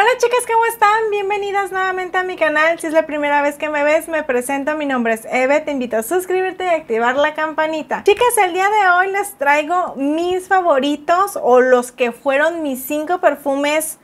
Hola chicas, ¿cómo están? Bienvenidas nuevamente a mi canal. Si es la primera vez que me ves, me presento. Mi nombre es Eve. Te invito a suscribirte y activar la campanita. Chicas, el día de hoy les traigo mis favoritos o los que fueron mis cinco perfumes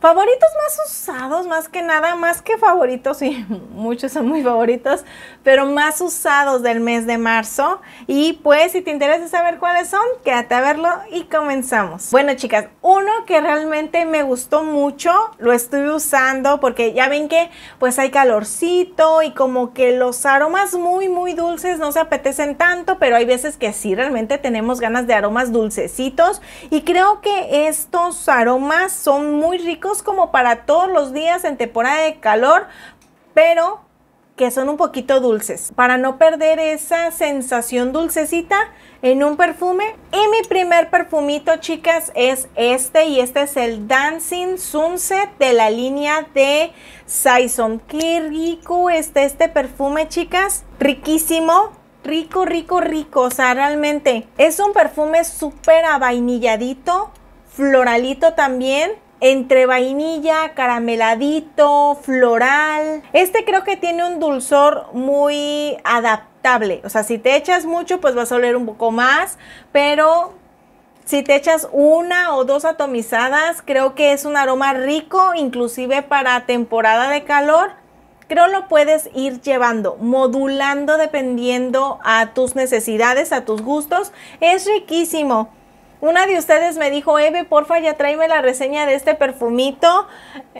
Favoritos más usados, más que nada, más que favoritos, y muchos son muy favoritos, pero más usados del mes de marzo. Y pues si te interesa saber cuáles son, quédate a verlo y comenzamos. Bueno chicas, uno que realmente me gustó mucho, lo estuve usando porque ya ven que pues hay calorcito y como que los aromas muy muy dulces no se apetecen tanto, pero hay veces que sí, realmente tenemos ganas de aromas dulcecitos. Y creo que estos aromas son muy ricos como para todos los días en temporada de calor, pero que son un poquito dulces, para no perder esa sensación dulcecita en un perfume. Y mi primer perfumito, chicas, es este y este es el Dancing Sunset de la línea de Saison. Qué rico está este perfume, chicas. Riquísimo, rico, rico, rico. O sea, realmente es un perfume súper avainilladito, floralito también entre vainilla, carameladito, floral. Este creo que tiene un dulzor muy adaptable. O sea, si te echas mucho, pues vas a oler un poco más, pero si te echas una o dos atomizadas, creo que es un aroma rico, inclusive para temporada de calor. Creo lo puedes ir llevando, modulando dependiendo a tus necesidades, a tus gustos. Es riquísimo. Una de ustedes me dijo, Eve, porfa, ya tráeme la reseña de este perfumito.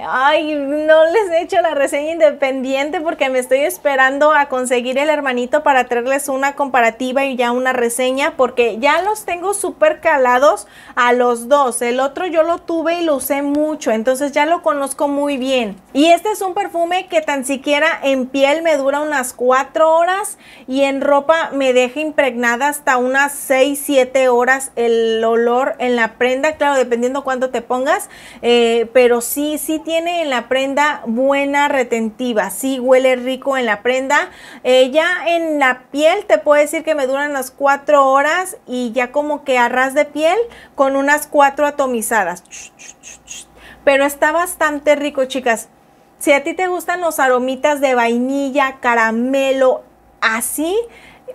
Ay, no les he hecho la reseña independiente porque me estoy esperando a conseguir el hermanito para traerles una comparativa y ya una reseña porque ya los tengo súper calados a los dos. El otro yo lo tuve y lo usé mucho, entonces ya lo conozco muy bien. Y este es un perfume que tan siquiera en piel me dura unas 4 horas y en ropa me deja impregnada hasta unas 6, 7 horas el olor en la prenda, claro, dependiendo cuánto te pongas, eh, pero sí, sí tiene en la prenda buena retentiva, sí huele rico en la prenda. Eh, ya en la piel te puedo decir que me duran las cuatro horas y ya como que a ras de piel con unas cuatro atomizadas. Pero está bastante rico, chicas. Si a ti te gustan los aromitas de vainilla, caramelo, así,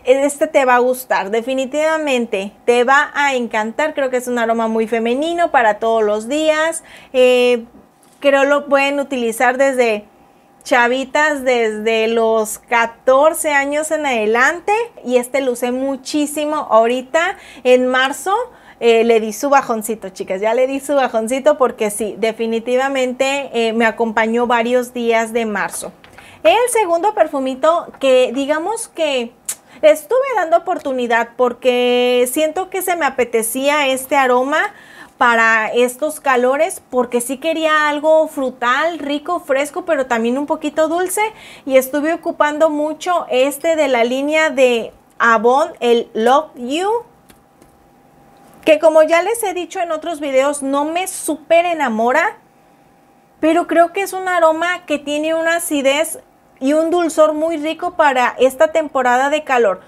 este te va a gustar, definitivamente te va a encantar, creo que es un aroma muy femenino para todos los días, Creo eh, creo lo pueden utilizar desde chavitas desde los 14 años en adelante y este lo usé muchísimo ahorita en marzo. Eh, le di su bajoncito, chicas, ya le di su bajoncito porque sí, definitivamente eh, me acompañó varios días de marzo. El segundo perfumito que digamos que estuve dando oportunidad porque siento que se me apetecía este aroma para estos calores porque sí quería algo frutal, rico, fresco, pero también un poquito dulce y estuve ocupando mucho este de la línea de Avon, el Love You que como ya les he dicho en otros videos, no me super enamora, pero creo que es un aroma que tiene una acidez y un dulzor muy rico para esta temporada de calor.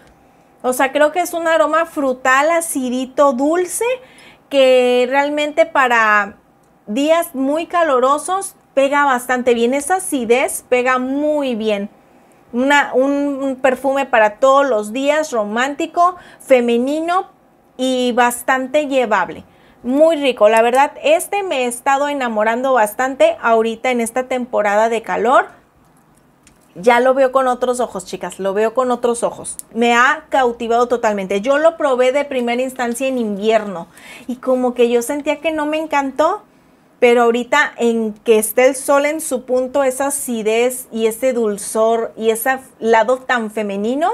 O sea, creo que es un aroma frutal, acidito, dulce, que realmente para días muy calorosos pega bastante bien. Esa acidez pega muy bien. un perfume para todos los días, romántico, femenino y bastante llevable muy rico. La verdad, este me he estado enamorando bastante ahorita en esta temporada de calor ya lo veo con otros ojos, chicas, lo veo con otros ojos. Me ha cautivado totalmente. Yo lo probé de primera instancia en invierno y como que yo sentía que no me encantó, pero ahorita en que esté el sol en su punto, esa acidez y ese dulzor y ese lado tan femenino,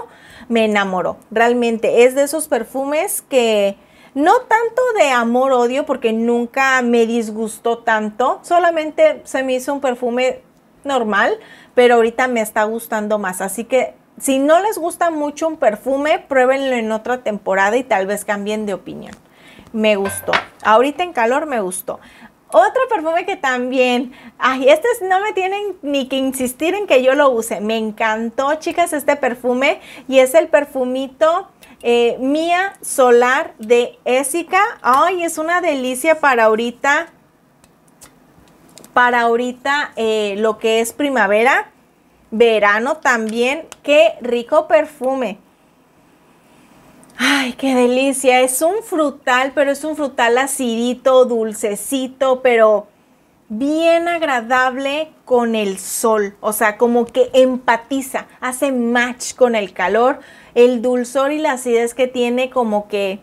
me enamoró. Realmente es de esos perfumes que no tanto de amor-odio, porque nunca me disgustó tanto, solamente se me hizo un perfume normal, pero ahorita me está gustando más. Así que si no les gusta mucho un perfume, pruébenlo en otra temporada y tal vez cambien de opinión. Me gustó. Ahorita en calor me gustó. Otro perfume que también, ay, este no me tienen ni que insistir en que yo lo use. Me encantó, chicas, este perfume y es el perfumito eh, Mía Solar de Essica. Ay, es una delicia para ahorita para ahorita eh, lo que es primavera, verano también. Qué rico perfume. Ay, qué delicia. Es un frutal, pero es un frutal acidito, dulcecito, pero bien agradable con el sol. O sea, como que empatiza, hace match con el calor. El dulzor y la acidez que tiene como que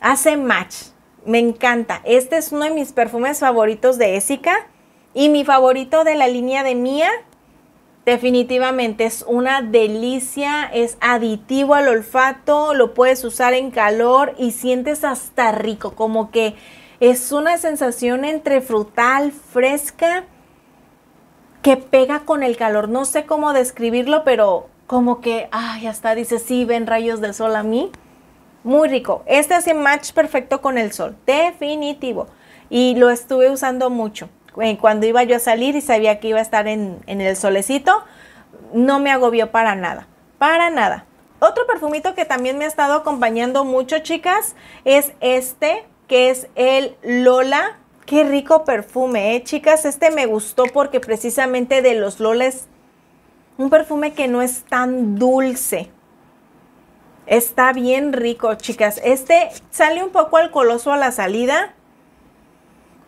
hace match me encanta. Este es uno de mis perfumes favoritos de Essica y mi favorito de la línea de Mía. Definitivamente es una delicia, es aditivo al olfato, lo puedes usar en calor y sientes hasta rico, como que es una sensación entre frutal, fresca, que pega con el calor. No sé cómo describirlo, pero como que, ay, está dice, sí, ven rayos de sol a mí muy rico. Este hace match perfecto con el sol, definitivo. Y lo estuve usando mucho. Eh, cuando iba yo a salir y sabía que iba a estar en, el solecito, no me agobió para nada, para nada. Otro perfumito que también me ha estado acompañando mucho, chicas, es este, que es el Lola. Qué rico perfume, ¿eh? chicas. Este me gustó porque precisamente de los Loles, un perfume que no es tan dulce, Está bien rico, chicas. Este sale un poco al coloso a la salida,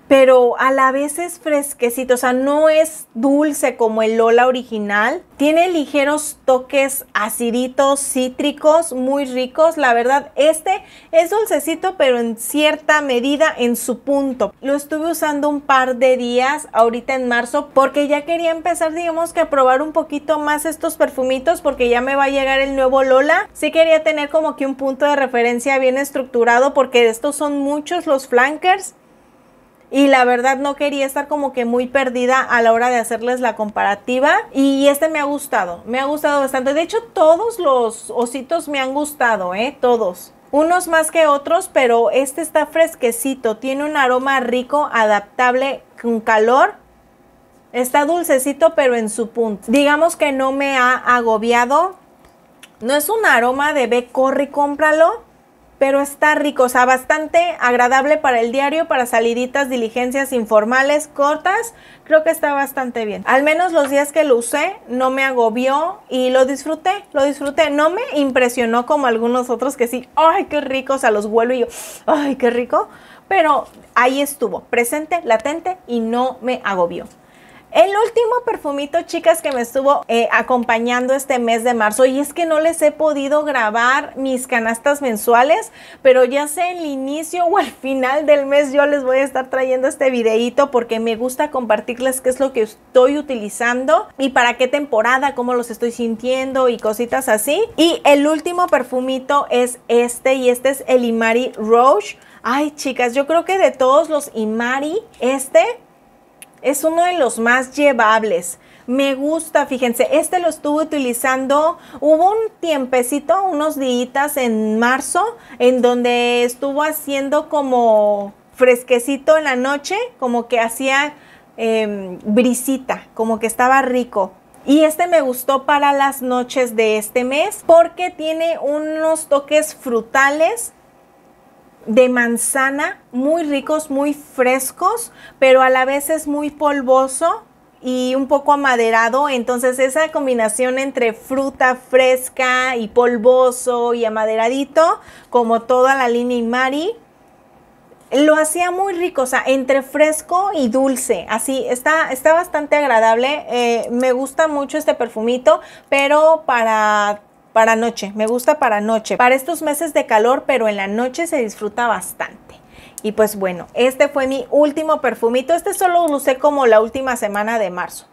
pero a la vez es fresquecito, o sea, no es dulce como el Lola original. Tiene ligeros toques aciditos, cítricos, muy ricos. La verdad, este es dulcecito, pero en cierta medida en su punto. Lo estuve usando un par de días ahorita en marzo porque ya quería empezar, digamos que a probar un poquito más estos perfumitos porque ya me va a llegar el nuevo Lola. Sí quería tener como que un punto de referencia bien estructurado porque estos son muchos los flankers y la verdad no quería estar como que muy perdida a la hora de hacerles la comparativa y este me ha gustado, me ha gustado bastante. De hecho, todos los ositos me han gustado, ¿eh? Todos. Unos más que otros, pero este está fresquecito, tiene un aroma rico, adaptable, con calor. Está dulcecito, pero en su punto. Digamos que no me ha agobiado. No es un aroma de ve, corre y cómpralo, pero está rico, o sea, bastante agradable para el diario, para saliditas, diligencias informales, cortas, creo que está bastante bien. Al menos los días que lo usé no me agobió y lo disfruté, lo disfruté, no me impresionó como algunos otros que sí, ay, qué rico, o sea, los vuelo y yo, ay, qué rico, pero ahí estuvo, presente, latente y no me agobió. El último perfumito, chicas, que me estuvo eh, acompañando este mes de marzo, y es que no les he podido grabar mis canastas mensuales, pero ya sea el inicio o al final del mes yo les voy a estar trayendo este videito porque me gusta compartirles qué es lo que estoy utilizando y para qué temporada, cómo los estoy sintiendo y cositas así. Y el último perfumito es este, y este es el Imari Roche. Ay, chicas, yo creo que de todos los Imari, este es uno de los más llevables. Me gusta, fíjense, este lo estuve utilizando, hubo un tiempecito, unos días en marzo, en donde estuvo haciendo como fresquecito en la noche, como que hacía em, brisita, como que estaba rico. Y este me gustó para las noches de este mes porque tiene unos toques frutales de manzana, muy ricos, muy frescos, pero a la vez es muy polvoso y un poco amaderado, entonces esa combinación entre fruta fresca y polvoso y amaderadito, como toda la línea Imari, lo hacía muy rico, o sea, entre fresco y dulce, así, está, está bastante agradable, eh, me gusta mucho este perfumito, pero para para noche, me gusta para noche, para estos meses de calor, pero en la noche se disfruta bastante. Y pues bueno, este fue mi último perfumito, este solo lo usé como la última semana de marzo.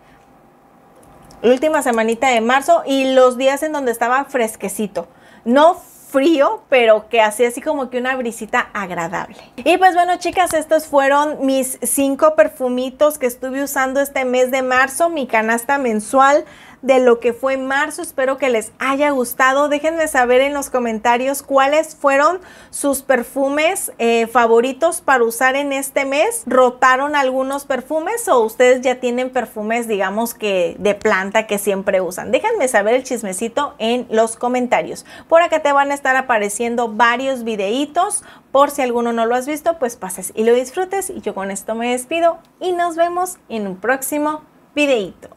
última semanita de marzo y los días en donde estaba fresquecito. No frío, pero que hacía así como que una brisita agradable. Y pues bueno, chicas, estos fueron mis cinco perfumitos que estuve usando este mes de marzo, mi canasta mensual de lo que fue marzo. Espero que les haya gustado. Déjenme saber en los comentarios cuáles fueron sus perfumes eh, favoritos para usar en este mes. ¿Rotaron algunos perfumes o ustedes ya tienen perfumes, digamos que de planta que siempre usan? Déjenme saber el chismecito en los comentarios. Por acá te van a estar apareciendo varios videitos. Por si alguno no lo has visto, pues pases y lo disfrutes. Y yo con esto me despido y nos vemos en un próximo videito.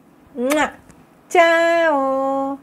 加油！